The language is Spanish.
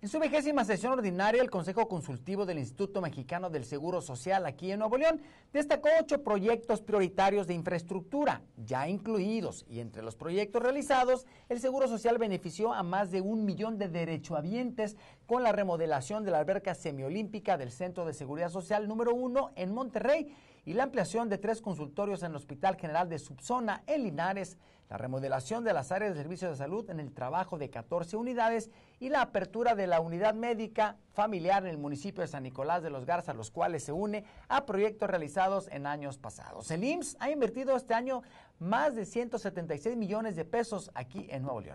En su vigésima sesión ordinaria, el Consejo Consultivo del Instituto Mexicano del Seguro Social aquí en Nuevo León destacó ocho proyectos prioritarios de infraestructura, ya incluidos, y entre los proyectos realizados, el Seguro Social benefició a más de un millón de derechohabientes con la remodelación de la alberca semiolímpica del Centro de Seguridad Social número uno en Monterrey y la ampliación de tres consultorios en el Hospital General de Subzona en Linares, la remodelación de las áreas de servicios de salud en el trabajo de 14 unidades y la apertura de la unidad médica familiar en el municipio de San Nicolás de los Garza, los cuales se une a proyectos realizados en años pasados. El IMSS ha invertido este año más de 176 millones de pesos aquí en Nuevo León.